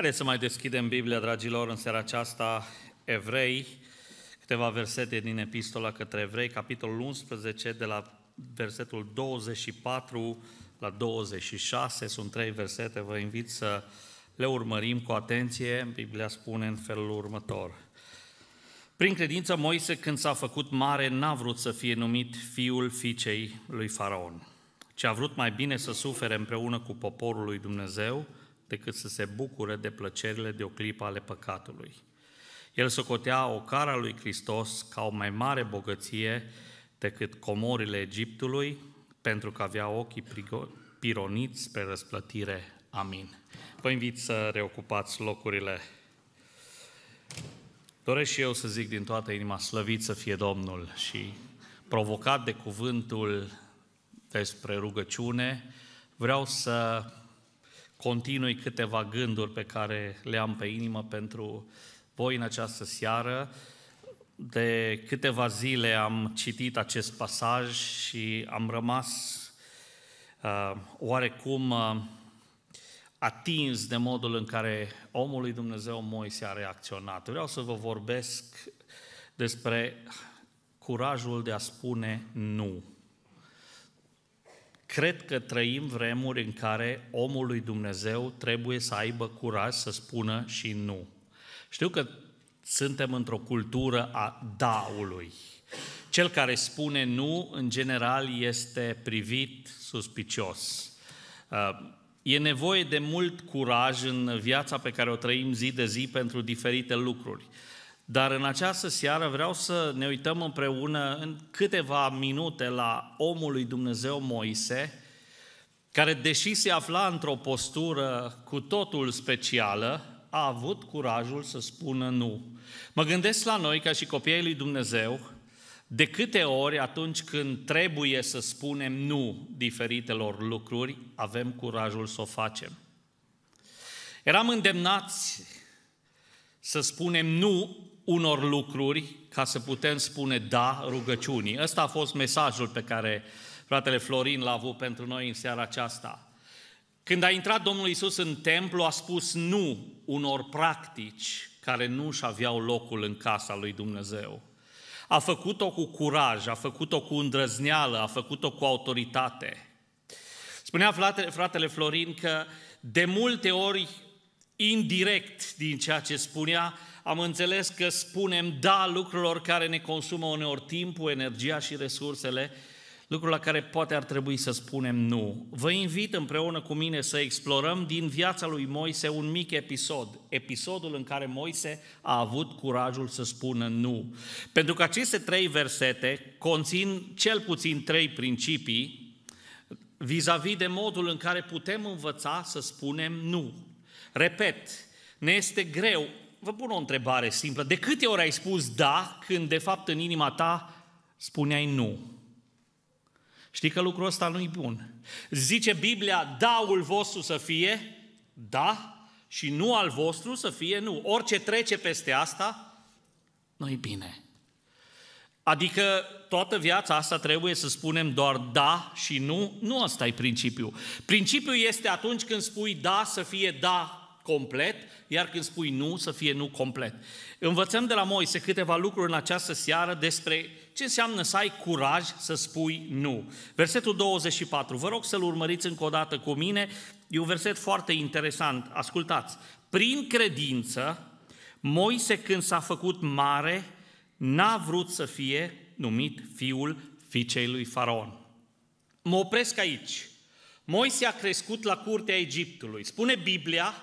Haideți să mai deschidem Biblia, dragilor, în seara aceasta, Evrei, câteva versete din Epistola către Evrei, capitolul 11, de la versetul 24 la 26, sunt trei versete, vă invit să le urmărim cu atenție. Biblia spune în felul următor. Prin credință, Moise, când s-a făcut mare, n-a vrut să fie numit fiul fiicei lui Faraon, ci a vrut mai bine să sufere împreună cu poporul lui Dumnezeu, decât să se bucure de plăcerile de o clipă ale păcatului. El socotea o cara lui Hristos ca o mai mare bogăție decât comorile Egiptului, pentru că avea ochii pironiți spre răsplătire. Amin. Vă invit să reocupați locurile. Doresc și eu să zic din toată inima, slăvit să fie Domnul și provocat de cuvântul despre rugăciune, vreau să continui câteva gânduri pe care le am pe inimă pentru voi în această seară. De câteva zile am citit acest pasaj și am rămas uh, oarecum uh, atins de modul în care omul lui Dumnezeu Moise a reacționat. Vreau să vă vorbesc despre curajul de a spune nu. Cred că trăim vremuri în care omul lui Dumnezeu trebuie să aibă curaj să spună și nu. Știu că suntem într-o cultură a daului. Cel care spune nu, în general, este privit suspicios. Uh, e nevoie de mult curaj în viața pe care o trăim zi de zi pentru diferite lucruri. Dar în această seară vreau să ne uităm împreună în câteva minute la omul lui Dumnezeu Moise, care deși se afla într-o postură cu totul specială, a avut curajul să spună nu. Mă gândesc la noi ca și copiii lui Dumnezeu, de câte ori atunci când trebuie să spunem nu diferitelor lucruri, avem curajul să o facem. Eram îndemnați să spunem nu unor lucruri ca să putem spune da rugăciunii. Ăsta a fost mesajul pe care fratele Florin l-a avut pentru noi în seara aceasta. Când a intrat Domnul Isus în templu, a spus nu unor practici care nu și aveau locul în casa lui Dumnezeu. A făcut-o cu curaj, a făcut-o cu îndrăzneală, a făcut-o cu autoritate. Spunea fratele, fratele Florin că de multe ori, indirect din ceea ce spunea, am înțeles că spunem da lucrurilor care ne consumă uneori timpul, energia și resursele, lucruri la care poate ar trebui să spunem nu. Vă invit împreună cu mine să explorăm din viața lui Moise un mic episod, episodul în care Moise a avut curajul să spună nu. Pentru că aceste trei versete conțin cel puțin trei principii vis-a-vis de modul în care putem învăța să spunem nu. Repet, ne este greu vă pun o întrebare simplă. De câte ori ai spus da când de fapt în inima ta spuneai nu? Știi că lucrul ăsta nu-i bun. Zice Biblia, daul vostru să fie da și nu al vostru să fie nu. Orice trece peste asta, nu-i bine. Adică toată viața asta trebuie să spunem doar da și nu. Nu asta e principiul. Principiul este atunci când spui da să fie da complet, iar când spui nu, să fie nu complet. Învățăm de la Moise câteva lucruri în această seară despre ce înseamnă să ai curaj să spui nu. Versetul 24, vă rog să-l urmăriți încă o dată cu mine, e un verset foarte interesant, ascultați. Prin credință, Moise când s-a făcut mare, n-a vrut să fie numit fiul fiicei lui Faraon. Mă opresc aici. Moise a crescut la curtea Egiptului. Spune Biblia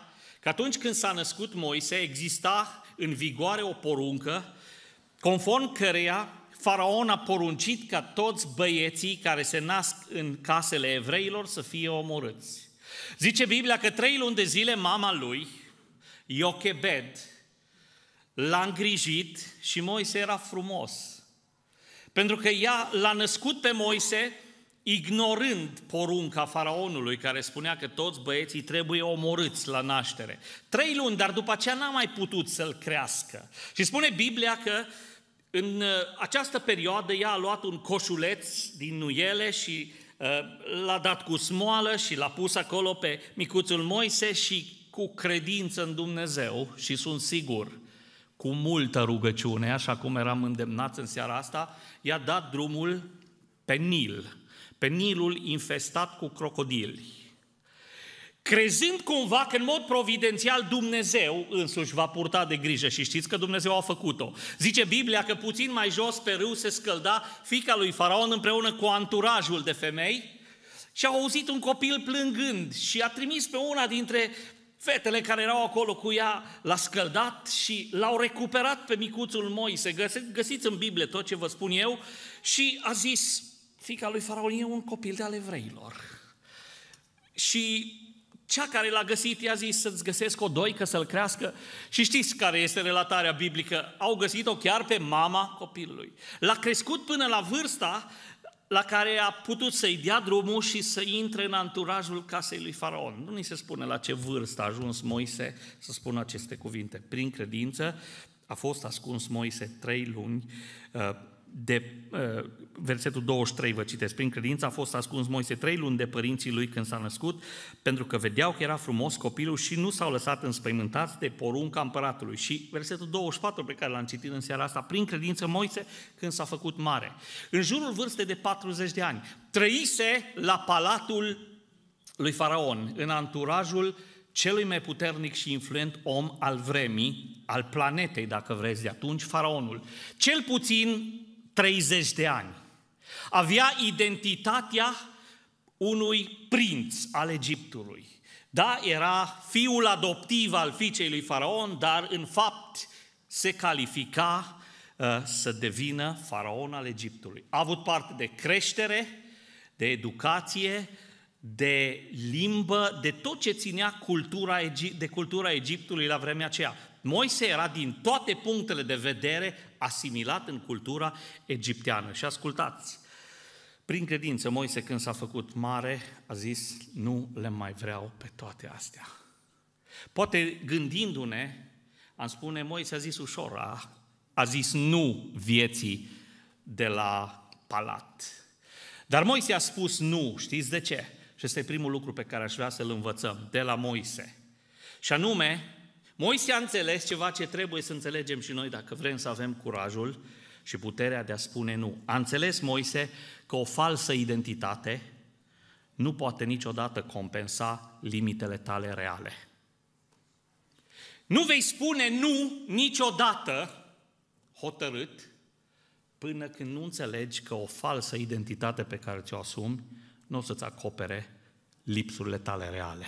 că atunci când s-a născut Moise, exista în vigoare o poruncă conform căreia Faraon a poruncit ca toți băieții care se nasc în casele evreilor să fie omorâți. Zice Biblia că trei luni de zile mama lui, Iochebed, l-a îngrijit și Moise era frumos. Pentru că ea l-a născut pe Moise ignorând porunca faraonului care spunea că toți băieții trebuie omorâți la naștere. Trei luni, dar după aceea n-a mai putut să-l crească. Și spune Biblia că în uh, această perioadă ea a luat un coșuleț din nuiele și uh, l-a dat cu smoală și l-a pus acolo pe micuțul Moise și cu credință în Dumnezeu și sunt sigur cu multă rugăciune, așa cum eram îndemnați în seara asta, i-a dat drumul pe Nil pe Nilul infestat cu crocodili, crezând cumva că în mod providențial Dumnezeu însuși va purta de grijă și știți că Dumnezeu a făcut-o. Zice Biblia că puțin mai jos pe râu se scălda fica lui Faraon împreună cu anturajul de femei și a auzit un copil plângând și a trimis pe una dintre fetele care erau acolo cu ea, l-a scăldat și l-au recuperat pe micuțul Moise. Găsiți în Biblie tot ce vă spun eu și a zis, fica lui Faraon e un copil de ale evreilor. Și cea care l-a găsit i-a zis să-ți găsesc o doică să-l crească și știți care este relatarea biblică. Au găsit-o chiar pe mama copilului. L-a crescut până la vârsta la care a putut să-i dea drumul și să intre în anturajul casei lui Faraon. Nu ni se spune la ce vârstă a ajuns Moise să spună aceste cuvinte. Prin credință a fost ascuns Moise trei luni uh, de uh, versetul 23 vă citesc, prin credință a fost ascuns Moise trei luni de părinții lui când s-a născut, pentru că vedeau că era frumos copilul și nu s-au lăsat înspăimântați de porunca împăratului. Și versetul 24 pe care l-am citit în seara asta, prin credință Moise când s-a făcut mare. În jurul vârstei de 40 de ani, trăise la palatul lui Faraon, în anturajul celui mai puternic și influent om al vremii, al planetei, dacă vreți, de atunci, faraonul. Cel puțin 30 de ani. Avea identitatea unui prinț al Egiptului. Da, era fiul adoptiv al fiicei lui Faraon, dar în fapt se califica uh, să devină faraon al Egiptului. A avut parte de creștere, de educație, de limbă, de tot ce ținea cultura, de cultura Egiptului la vremea aceea. Moise era din toate punctele de vedere asimilat în cultura egipteană. Și ascultați, prin credință, Moise când s-a făcut mare, a zis, nu le mai vreau pe toate astea. Poate gândindu-ne, am spune, Moise a zis ușor, a, a zis nu vieții de la palat. Dar Moise a spus nu, știți de ce? Și este primul lucru pe care aș vrea să-l învățăm de la Moise. Și anume, Moise a înțeles ceva ce trebuie să înțelegem și noi dacă vrem să avem curajul și puterea de a spune nu. A înțeles Moise că o falsă identitate nu poate niciodată compensa limitele tale reale. Nu vei spune nu niciodată hotărât până când nu înțelegi că o falsă identitate pe care ți-o asumi nu o să-ți acopere lipsurile tale reale.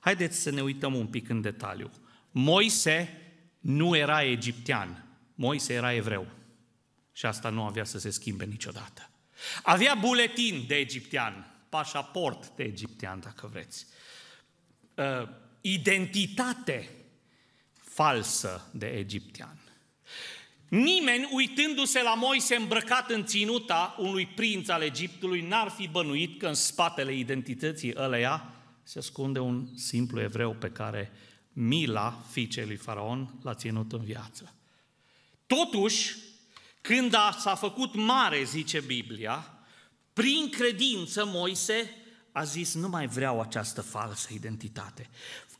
Haideți să ne uităm un pic în detaliu. Moise nu era egiptean, Moise era evreu. Și asta nu avea să se schimbe niciodată. Avea buletin de egiptean, pașaport de egiptean, dacă vreți. Uh, identitate falsă de egiptean. Nimeni, uitându-se la Moise îmbrăcat în ținuta unui prinț al Egiptului, n-ar fi bănuit că în spatele identității ăleia se ascunde un simplu evreu pe care mila fiicei lui Faraon l-a ținut în viață. Totuși, când a, s-a făcut mare, zice Biblia, prin credință Moise a zis, nu mai vreau această falsă identitate.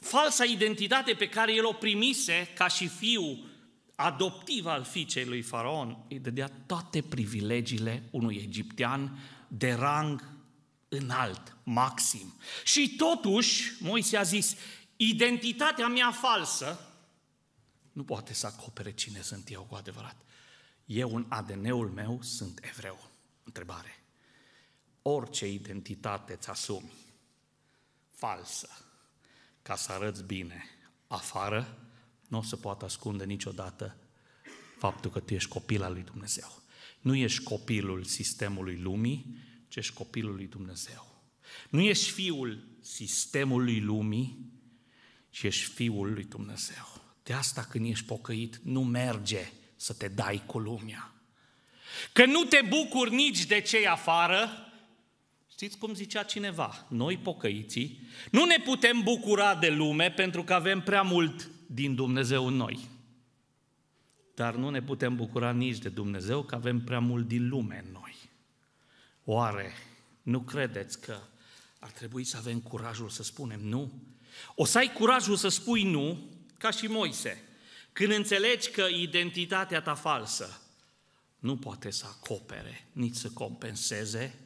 Falsa identitate pe care el o primise ca și fiu adoptiv al fiicei lui Faraon, îi dădea toate privilegiile unui egiptean de rang înalt, maxim. Și totuși, Moise a zis, identitatea mea falsă nu poate să acopere cine sunt eu cu adevărat. Eu în ADN-ul meu sunt evreu. Întrebare. Orice identitate îți asumi, falsă, ca să arăți bine afară, nu o să poată ascunde niciodată faptul că tu ești copil al lui Dumnezeu. Nu ești copilul sistemului lumii, ci ești copilul lui Dumnezeu. Nu ești fiul sistemului lumii, ci ești fiul lui Dumnezeu. De asta când ești pocăit, nu merge să te dai cu lumea. Că nu te bucuri nici de cei afară, Știți cum zicea cineva? Noi, pocăiții, nu ne putem bucura de lume pentru că avem prea mult din Dumnezeu în noi. Dar nu ne putem bucura nici de Dumnezeu că avem prea mult din lume în noi. Oare nu credeți că ar trebui să avem curajul să spunem nu? O să ai curajul să spui nu, ca și Moise, când înțelegi că identitatea ta falsă nu poate să acopere, nici să compenseze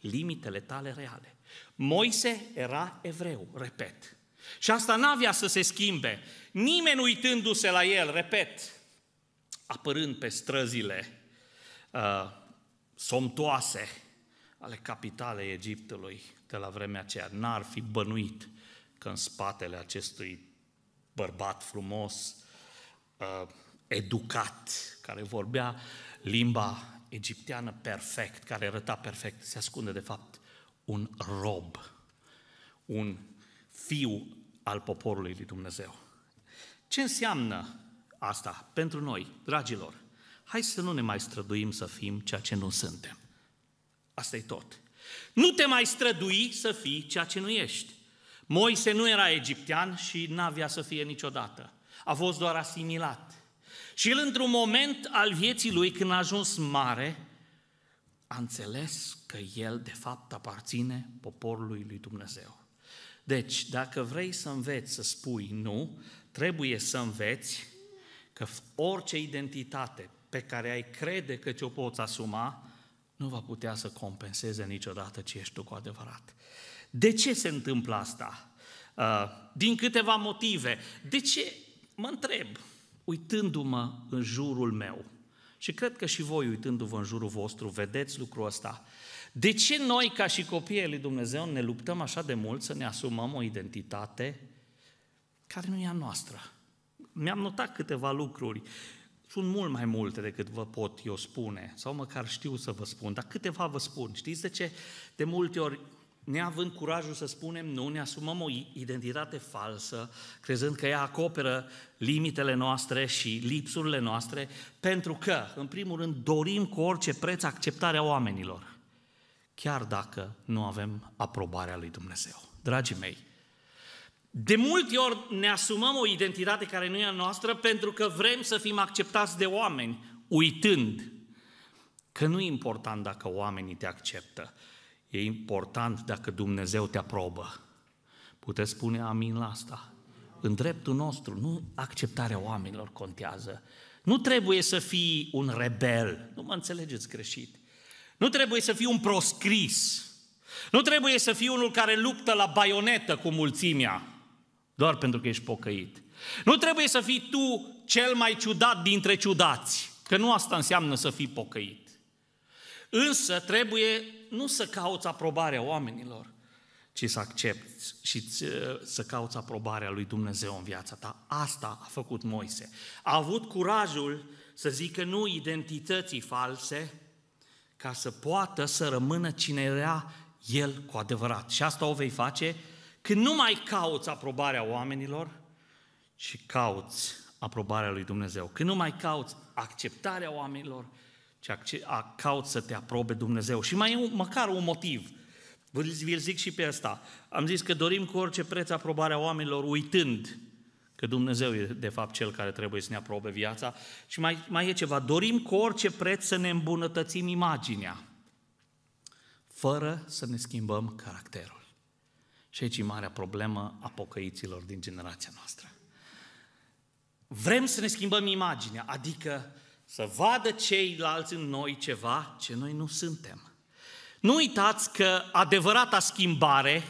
limitele tale reale. Moise era evreu, repet. Și asta n-avea să se schimbe. Nimeni uitându-se la el, repet, apărând pe străzile uh, somtoase, ale capitalei Egiptului de la vremea aceea. N-ar fi bănuit că în spatele acestui bărbat frumos, uh, educat, care vorbea limba egipteană perfect, care arăta perfect, se ascunde de fapt un rob, un fiu al poporului lui Dumnezeu. Ce înseamnă asta pentru noi, dragilor? Hai să nu ne mai străduim să fim ceea ce nu suntem asta e tot. Nu te mai strădui să fii ceea ce nu ești. Moise nu era egiptean și n-avea să fie niciodată. A fost doar asimilat. Și el, într-un moment al vieții lui, când a ajuns mare, a înțeles că el, de fapt, aparține poporului lui Dumnezeu. Deci, dacă vrei să înveți să spui nu, trebuie să înveți că orice identitate pe care ai crede că ți-o poți asuma, nu va putea să compenseze niciodată ce ești tu cu adevărat. De ce se întâmplă asta? Uh, din câteva motive. De ce? Mă întreb, uitându-mă în jurul meu. Și cred că și voi, uitându-vă în jurul vostru, vedeți lucrul ăsta. De ce noi, ca și copiii lui Dumnezeu, ne luptăm așa de mult să ne asumăm o identitate care nu e a noastră? Mi-am notat câteva lucruri. Sunt mult mai multe decât vă pot eu spune, sau măcar știu să vă spun, dar câteva vă spun. Știți de ce? De multe ori neavând curajul să spunem nu, ne asumăm o identitate falsă, crezând că ea acoperă limitele noastre și lipsurile noastre, pentru că, în primul rând, dorim cu orice preț acceptarea oamenilor, chiar dacă nu avem aprobarea lui Dumnezeu. Dragii mei, de multe ori ne asumăm o identitate care nu e a noastră pentru că vrem să fim acceptați de oameni, uitând că nu e important dacă oamenii te acceptă. E important dacă Dumnezeu te aprobă. Puteți spune amin la asta. În dreptul nostru, nu acceptarea oamenilor contează. Nu trebuie să fii un rebel. Nu mă înțelegeți greșit. Nu trebuie să fii un proscris. Nu trebuie să fii unul care luptă la baionetă cu mulțimea doar pentru că ești pocăit. Nu trebuie să fii tu cel mai ciudat dintre ciudați, că nu asta înseamnă să fii pocăit. Însă trebuie nu să cauți aprobarea oamenilor, ci să accepti și ă, să cauți aprobarea lui Dumnezeu în viața ta. Asta a făcut Moise. A avut curajul să zică nu identității false, ca să poată să rămână cine era el cu adevărat. Și asta o vei face când nu mai cauți aprobarea oamenilor, ci cauți aprobarea lui Dumnezeu. Când nu mai cauți acceptarea oamenilor, ci cauți să te aprobe Dumnezeu. Și mai e un, măcar un motiv. Vi-l zic și pe asta. Am zis că dorim cu orice preț aprobarea oamenilor, uitând că Dumnezeu e de fapt Cel care trebuie să ne aprobe viața. Și mai, mai e ceva, dorim cu orice preț să ne îmbunătățim imaginea, fără să ne schimbăm caracterul. Și aici e marea problemă a pocăiților din generația noastră. Vrem să ne schimbăm imaginea, adică să vadă ceilalți în noi ceva ce noi nu suntem. Nu uitați că adevărata schimbare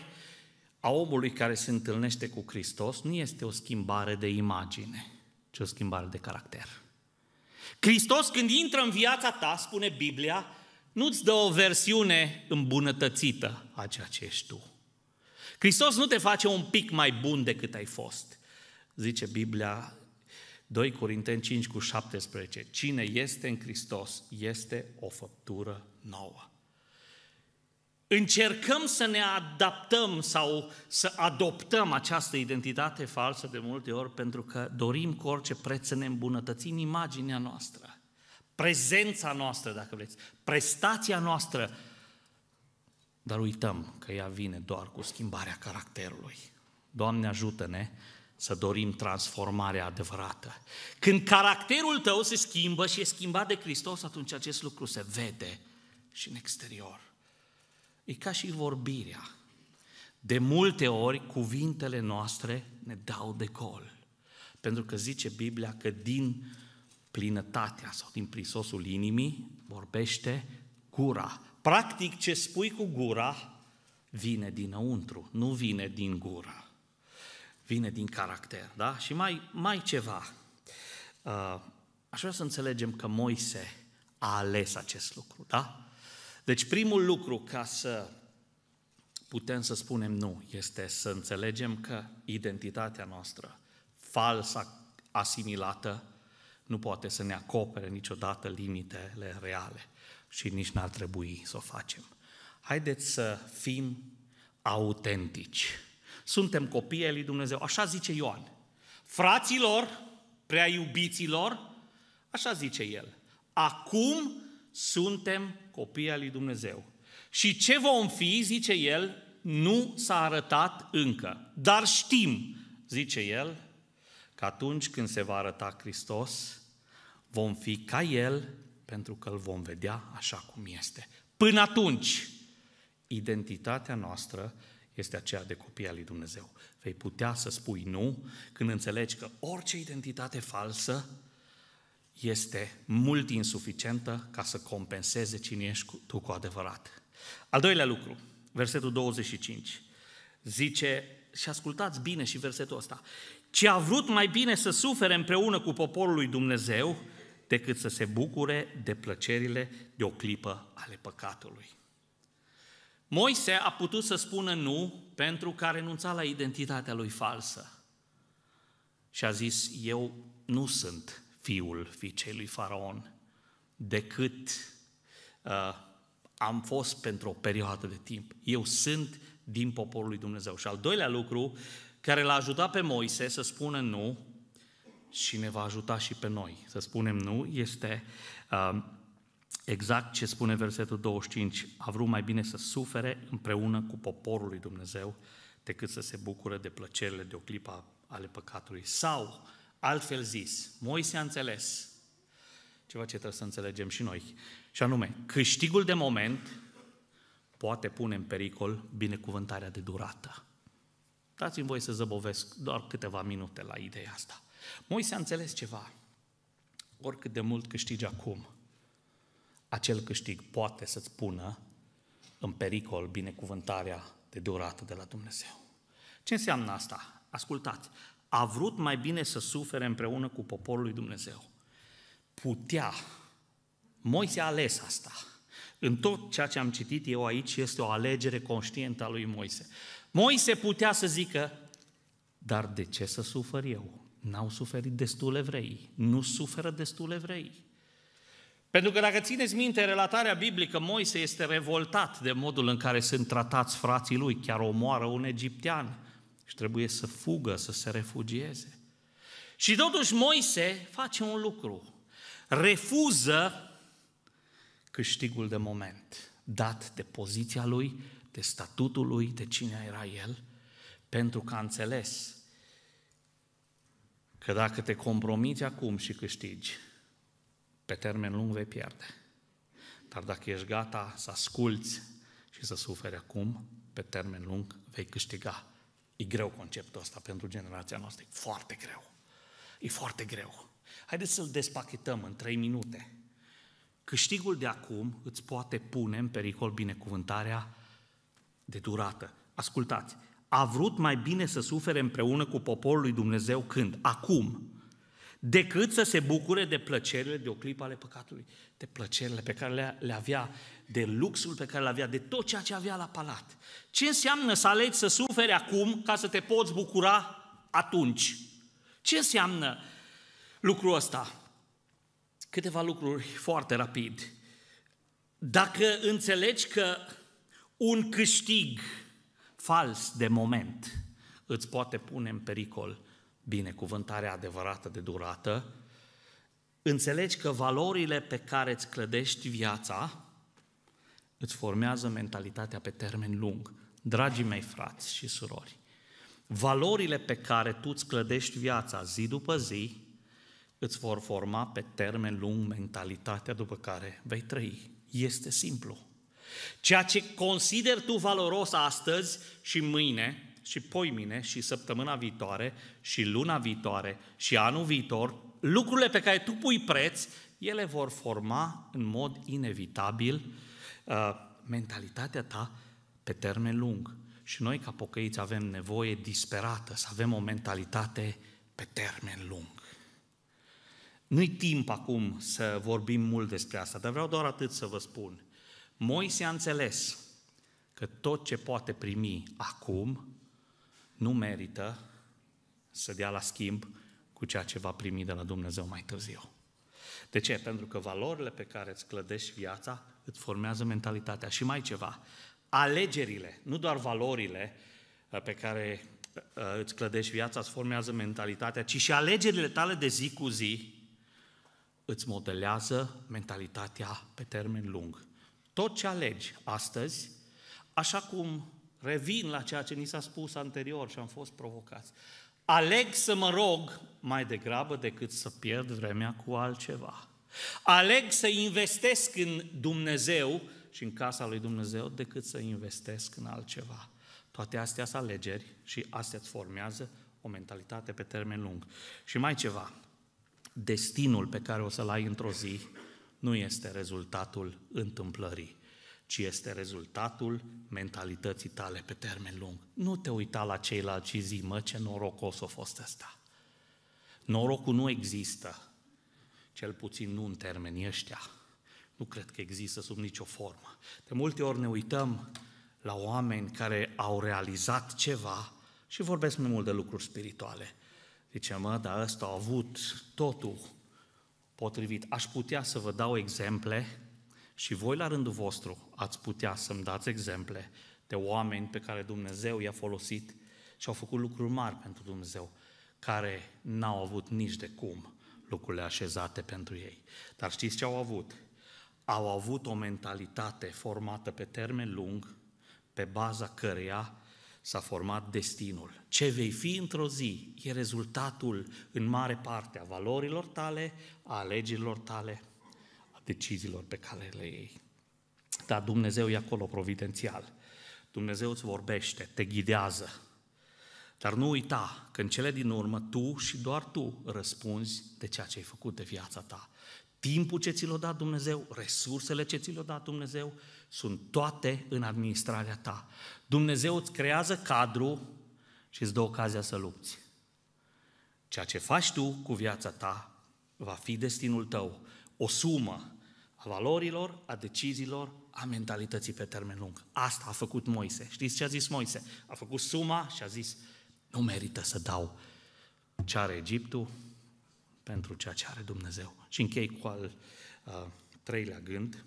a omului care se întâlnește cu Hristos nu este o schimbare de imagine, ci o schimbare de caracter. Hristos când intră în viața ta, spune Biblia, nu-ți dă o versiune îmbunătățită a ceea ce ești tu, Hristos nu te face un pic mai bun decât ai fost. Zice Biblia 2 Corinteni 5 cu 17. Cine este în Hristos este o făptură nouă. Încercăm să ne adaptăm sau să adoptăm această identitate falsă de multe ori pentru că dorim cu orice preț să ne îmbunătățim imaginea noastră, prezența noastră, dacă vreți, prestația noastră, dar uităm că ea vine doar cu schimbarea caracterului. Doamne ajută-ne să dorim transformarea adevărată. Când caracterul tău se schimbă și e schimbat de Hristos, atunci acest lucru se vede și în exterior. E ca și vorbirea. De multe ori, cuvintele noastre ne dau de gol. Pentru că zice Biblia că din plinătatea sau din prisosul inimii vorbește gura. Practic, ce spui cu gura vine dinăuntru, nu vine din gură. Vine din caracter, da? Și mai, mai ceva. Uh, aș vrea să înțelegem că Moise a ales acest lucru, da? Deci primul lucru ca să putem să spunem nu este să înțelegem că identitatea noastră falsă, asimilată, nu poate să ne acopere niciodată limitele reale și nici n-ar trebui să o facem. Haideți să fim autentici. Suntem copii ai lui Dumnezeu, așa zice Ioan. Fraților, prea iubiților, așa zice el. Acum suntem copii ai lui Dumnezeu. Și ce vom fi, zice el, nu s-a arătat încă. Dar știm, zice el, că atunci când se va arăta Hristos, vom fi ca El pentru că îl vom vedea așa cum este. Până atunci, identitatea noastră este aceea de copii al lui Dumnezeu. Vei putea să spui nu când înțelegi că orice identitate falsă este mult insuficientă ca să compenseze cine ești tu cu adevărat. Al doilea lucru, versetul 25, zice, și ascultați bine și versetul ăsta, ce a vrut mai bine să sufere împreună cu poporul lui Dumnezeu decât să se bucure de plăcerile de o clipă ale păcatului. Moise a putut să spună nu pentru că a renunțat la identitatea lui falsă. Și a zis, eu nu sunt fiul fiicei lui Faraon, decât uh, am fost pentru o perioadă de timp. Eu sunt din poporul lui Dumnezeu. Și al doilea lucru care l-a ajutat pe Moise să spună nu, și ne va ajuta și pe noi. Să spunem nu, este uh, exact ce spune versetul 25. A vrut mai bine să sufere împreună cu poporul lui Dumnezeu decât să se bucure de plăcerile de o clipă ale păcatului. Sau, altfel zis, Moise a înțeles ceva ce trebuie să înțelegem și noi. Și anume, câștigul de moment poate pune în pericol binecuvântarea de durată. Dați-mi voi să zăbovesc doar câteva minute la ideea asta. Moise a înțeles ceva. Oricât de mult câștigi acum, acel câștig poate să-ți pună în pericol binecuvântarea de durată de la Dumnezeu. Ce înseamnă asta? Ascultați, a vrut mai bine să sufere împreună cu poporul lui Dumnezeu. Putea. Moise a ales asta. În tot ceea ce am citit eu aici este o alegere conștientă a lui Moise. Moise putea să zică, dar de ce să sufăr eu? N-au suferit destul evrei, nu suferă destul evrei. Pentru că dacă țineți minte relatarea biblică, Moise este revoltat de modul în care sunt tratați frații lui, chiar omoară un egiptean și trebuie să fugă, să se refugieze. Și totuși Moise face un lucru, refuză câștigul de moment, dat de poziția lui, de statutul lui, de cine era el, pentru că a înțeles Că dacă te compromiți acum și câștigi, pe termen lung vei pierde. Dar dacă ești gata să asculți și să suferi acum, pe termen lung vei câștiga. E greu conceptul ăsta pentru generația noastră, e foarte greu. E foarte greu. Haideți să-l despachetăm în trei minute. Câștigul de acum îți poate pune în pericol binecuvântarea de durată. Ascultați, a vrut mai bine să sufere împreună cu poporul lui Dumnezeu când? Acum. Decât să se bucure de plăcerile de o clipă ale păcatului, de plăcerile pe care le, avea, de luxul pe care le avea, de tot ceea ce avea la palat. Ce înseamnă să alegi să suferi acum ca să te poți bucura atunci? Ce înseamnă lucrul ăsta? Câteva lucruri foarte rapid. Dacă înțelegi că un câștig fals de moment îți poate pune în pericol binecuvântarea adevărată de durată, înțelegi că valorile pe care îți clădești viața îți formează mentalitatea pe termen lung. Dragii mei frați și surori, valorile pe care tu îți clădești viața zi după zi îți vor forma pe termen lung mentalitatea după care vei trăi. Este simplu. Ceea ce consider tu valoros astăzi și mâine și poimine și săptămâna viitoare și luna viitoare și anul viitor, lucrurile pe care tu pui preț, ele vor forma în mod inevitabil uh, mentalitatea ta pe termen lung. Și noi, ca pocăiți, avem nevoie disperată să avem o mentalitate pe termen lung. Nu-i timp acum să vorbim mult despre asta, dar vreau doar atât să vă spun. Moise a înțeles că tot ce poate primi acum nu merită să dea la schimb cu ceea ce va primi de la Dumnezeu mai târziu. De ce? Pentru că valorile pe care îți clădești viața îți formează mentalitatea. Și mai ceva, alegerile, nu doar valorile uh, pe care uh, îți clădești viața, îți formează mentalitatea, ci și alegerile tale de zi cu zi îți modelează mentalitatea pe termen lung tot ce alegi astăzi, așa cum revin la ceea ce ni s-a spus anterior și am fost provocați, aleg să mă rog mai degrabă decât să pierd vremea cu altceva. Aleg să investesc în Dumnezeu și în casa lui Dumnezeu decât să investesc în altceva. Toate astea sunt alegeri și astea îți formează o mentalitate pe termen lung. Și mai ceva, destinul pe care o să-l ai într-o zi nu este rezultatul întâmplării, ci este rezultatul mentalității tale pe termen lung. Nu te uita la ceilalți și zi, mă, ce norocos a fost ăsta. Norocul nu există, cel puțin nu în termenii ăștia. Nu cred că există sub nicio formă. De multe ori ne uităm la oameni care au realizat ceva și vorbesc mai mult de lucruri spirituale. Zice, mă, dar ăsta a avut totul, potrivit. Aș putea să vă dau exemple și voi la rândul vostru ați putea să-mi dați exemple de oameni pe care Dumnezeu i-a folosit și au făcut lucruri mari pentru Dumnezeu, care n-au avut nici de cum lucrurile așezate pentru ei. Dar știți ce au avut? Au avut o mentalitate formată pe termen lung, pe baza căreia s-a format destinul. Ce vei fi într-o zi e rezultatul în mare parte a valorilor tale, a alegerilor tale, a deciziilor pe care le iei. Dar Dumnezeu e acolo providențial. Dumnezeu îți vorbește, te ghidează. Dar nu uita că în cele din urmă tu și doar tu răspunzi de ceea ce ai făcut de viața ta timpul ce ți l-a dat Dumnezeu, resursele ce ți l a dat Dumnezeu, sunt toate în administrarea ta. Dumnezeu îți creează cadru și îți dă ocazia să lupți. Ceea ce faci tu cu viața ta va fi destinul tău, o sumă a valorilor, a deciziilor, a mentalității pe termen lung. Asta a făcut Moise. Știți ce a zis Moise? A făcut suma și a zis, nu merită să dau ce are Egiptul, pentru ceea ce are Dumnezeu. Și închei cu al uh, treilea gând.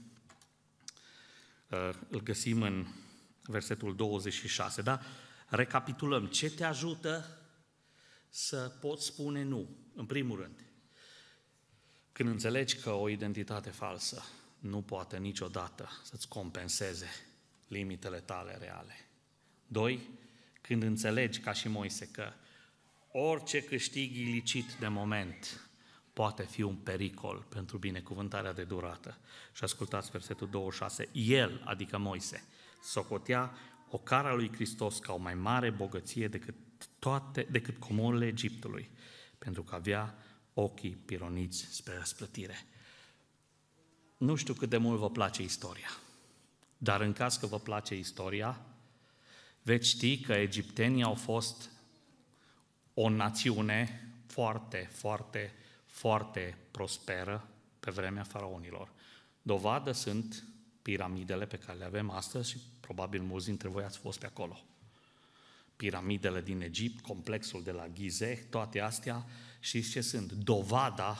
Uh, îl găsim în versetul 26, da? Recapitulăm. Ce te ajută să poți spune nu? În primul rând, când înțelegi că o identitate falsă nu poate niciodată să-ți compenseze limitele tale reale. Doi, când înțelegi ca și Moise că orice câștig ilicit de moment poate fi un pericol pentru binecuvântarea de durată. Și ascultați versetul 26. El, adică Moise, socotea o cara lui Hristos ca o mai mare bogăție decât, toate, decât comorile Egiptului, pentru că avea ochii pironiți spre răsplătire. Nu știu cât de mult vă place istoria, dar în caz că vă place istoria, veți ști că egiptenii au fost o națiune foarte, foarte foarte prosperă pe vremea faraonilor. Dovadă sunt piramidele pe care le avem astăzi și probabil mulți dintre voi ați fost pe acolo. Piramidele din Egipt, complexul de la Gizeh, toate astea, și ce sunt? Dovada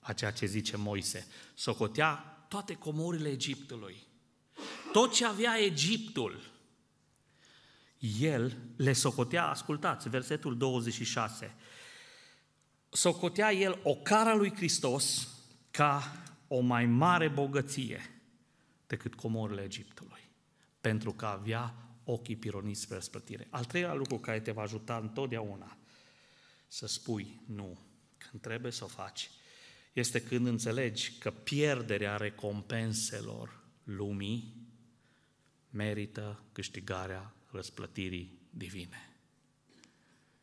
a ceea ce zice Moise. Socotea toate comorile Egiptului. Tot ce avea Egiptul, el le socotea, ascultați, versetul 26, socotea el o cara lui Hristos ca o mai mare bogăție decât comorile Egiptului, pentru că avea ochii pironiți spre răspătire. Al treilea lucru care te va ajuta întotdeauna să spui nu când trebuie să o faci, este când înțelegi că pierderea recompenselor lumii merită câștigarea răsplătirii divine.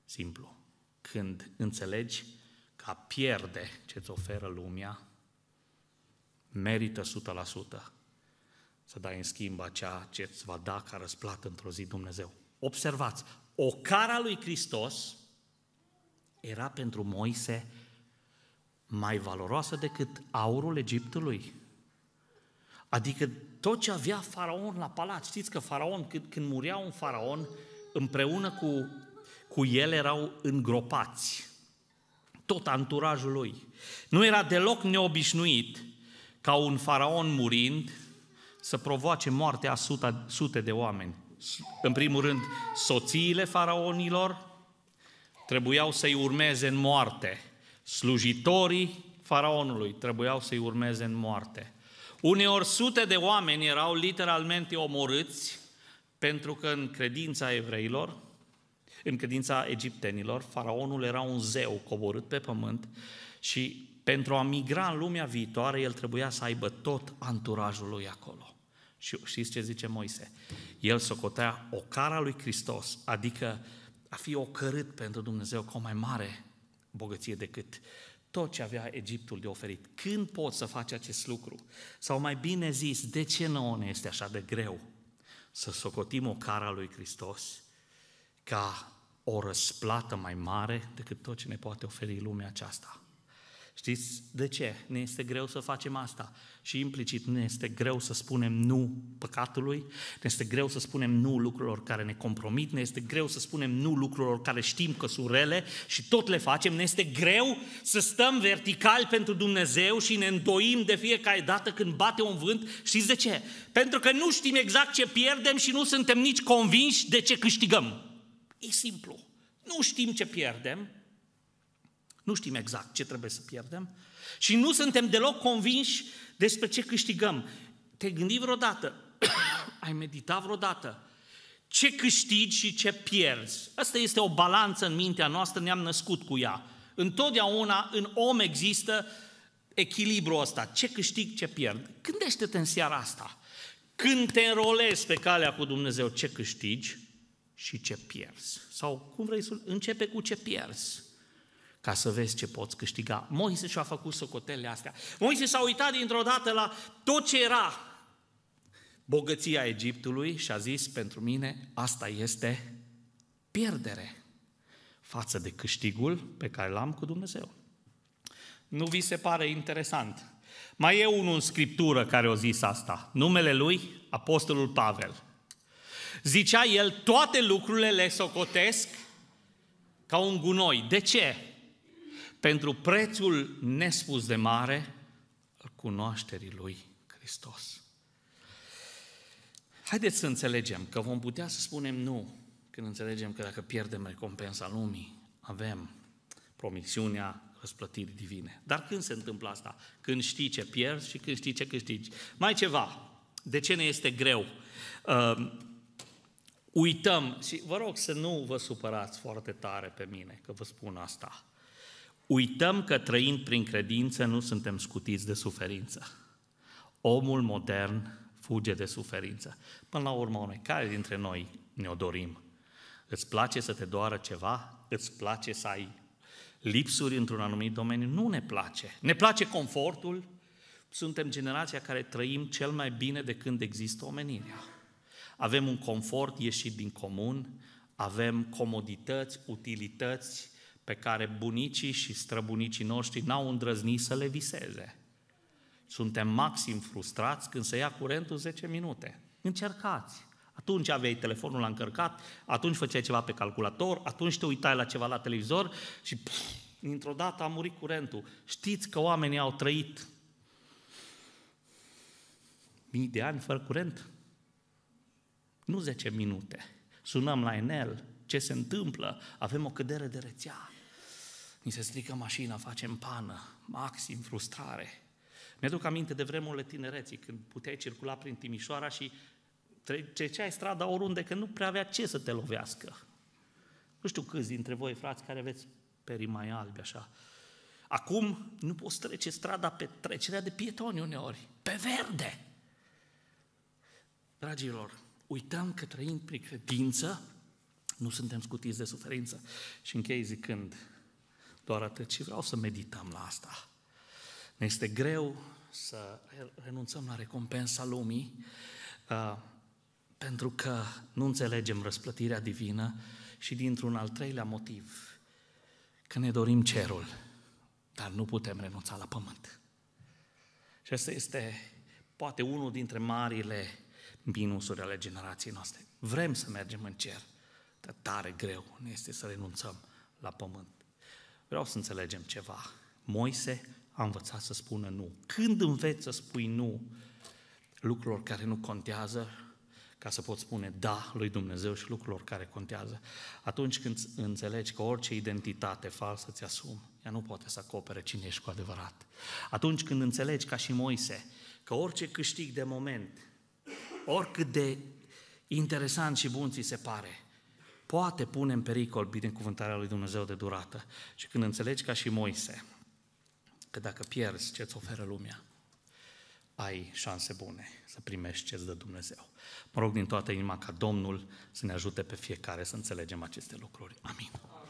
Simplu. Când înțelegi a pierde ce îți oferă lumea, merită 100% să dai în schimb ceea ce îți va da ca răsplată într-o zi Dumnezeu. Observați, o cara lui Hristos era pentru Moise mai valoroasă decât aurul Egiptului. Adică tot ce avea faraon la palat, știți că faraon, când, când murea un faraon, împreună cu, cu el erau îngropați tot anturajul lui. Nu era deloc neobișnuit ca un faraon murind să provoace moartea a suta, sute de oameni. În primul rând, soțiile faraonilor trebuiau să-i urmeze în moarte. Slujitorii faraonului trebuiau să-i urmeze în moarte. Uneori sute de oameni erau literalmente omorâți pentru că în credința evreilor în credința egiptenilor, faraonul era un zeu coborât pe pământ și pentru a migra în lumea viitoare, el trebuia să aibă tot anturajul lui acolo. Și știți ce zice Moise? El socotea o cara lui Hristos, adică a fi ocărât pentru Dumnezeu cu o mai mare bogăție decât tot ce avea Egiptul de oferit. Când poți să faci acest lucru? Sau mai bine zis, de ce nouă ne este așa de greu să socotim o cara lui Hristos ca o răsplată mai mare decât tot ce ne poate oferi lumea aceasta. Știți de ce? Ne este greu să facem asta. Și implicit ne este greu să spunem nu păcatului, ne este greu să spunem nu lucrurilor care ne compromit, ne este greu să spunem nu lucrurilor care știm că sunt rele și tot le facem. Ne este greu să stăm vertical pentru Dumnezeu și ne îndoim de fiecare dată când bate un vânt. Știți de ce? Pentru că nu știm exact ce pierdem și nu suntem nici convinși de ce câștigăm. E simplu. Nu știm ce pierdem, nu știm exact ce trebuie să pierdem și nu suntem deloc convinși despre ce câștigăm. te gândi vreodată, ai meditat vreodată ce câștigi și ce pierzi. Asta este o balanță în mintea noastră, ne-am născut cu ea. Întotdeauna în om există echilibrul ăsta, ce câștig, ce pierd. Gândește-te în seara asta. Când te înrolezi pe calea cu Dumnezeu, ce câștigi? și ce pierzi. Sau cum vrei să începe cu ce pierzi ca să vezi ce poți câștiga. Moise și-a făcut socotele astea. Moise s-a uitat dintr-o dată la tot ce era bogăția Egiptului și a zis pentru mine asta este pierdere față de câștigul pe care l-am cu Dumnezeu. Nu vi se pare interesant? Mai e unul în Scriptură care o zis asta. Numele lui, Apostolul Pavel. Zicea el, toate lucrurile le socotesc ca un gunoi. De ce? Pentru prețul nespus de mare al cunoașterii lui Hristos. Haideți să înțelegem că vom putea să spunem nu când înțelegem că dacă pierdem recompensa lumii, avem promisiunea răsplătirii divine. Dar când se întâmplă asta? Când știi ce pierzi și când știi ce câștigi. Mai ceva. De ce ne este greu? Uh, uităm, și vă rog să nu vă supărați foarte tare pe mine că vă spun asta, uităm că trăind prin credință nu suntem scutiți de suferință. Omul modern fuge de suferință. Până la urmă, noi, care dintre noi ne-o dorim? Îți place să te doară ceva? Îți place să ai lipsuri într-un anumit domeniu? Nu ne place. Ne place confortul? Suntem generația care trăim cel mai bine de când există omenirea avem un confort ieșit din comun, avem comodități, utilități pe care bunicii și străbunicii noștri n-au îndrăznit să le viseze. Suntem maxim frustrați când se ia curentul 10 minute. Încercați! Atunci aveai telefonul la încărcat, atunci făceai ceva pe calculator, atunci te uitai la ceva la televizor și pff, dintr-o dată a murit curentul. Știți că oamenii au trăit mii de ani fără curent? Nu 10 minute. Sunăm la Enel, ce se întâmplă, avem o cădere de rețea. Ni se strică mașina, facem pană, maxim frustrare. Mi-aduc aminte de vremurile tinereții, când puteai circula prin Timișoara și treceai strada oriunde, că nu prea avea ce să te lovească. Nu știu câți dintre voi, frați, care aveți perii mai albi, așa. Acum nu poți trece strada pe trecerea de pietoni uneori, pe verde. Dragilor, uităm că trăim prin credință, nu suntem scutiți de suferință. Și închei zicând, doar atât și vreau să medităm la asta. Ne este greu să renunțăm la recompensa lumii, uh, pentru că nu înțelegem răsplătirea divină și dintr-un al treilea motiv, că ne dorim cerul, dar nu putem renunța la pământ. Și asta este poate unul dintre marile minusuri ale generației noastre. Vrem să mergem în cer, dar tare greu ne este să renunțăm la pământ. Vreau să înțelegem ceva. Moise a învățat să spună nu. Când înveți să spui nu lucrurilor care nu contează, ca să poți spune da lui Dumnezeu și lucrurilor care contează, atunci când înțelegi că orice identitate falsă ți asum, ea nu poate să acopere cine ești cu adevărat. Atunci când înțelegi ca și Moise că orice câștig de moment oricât de interesant și bun ți se pare, poate pune în pericol binecuvântarea lui Dumnezeu de durată. Și când înțelegi ca și Moise, că dacă pierzi ce îți oferă lumea, ai șanse bune să primești ce îți dă Dumnezeu. Mă rog din toată inima ca Domnul să ne ajute pe fiecare să înțelegem aceste lucruri. Amin.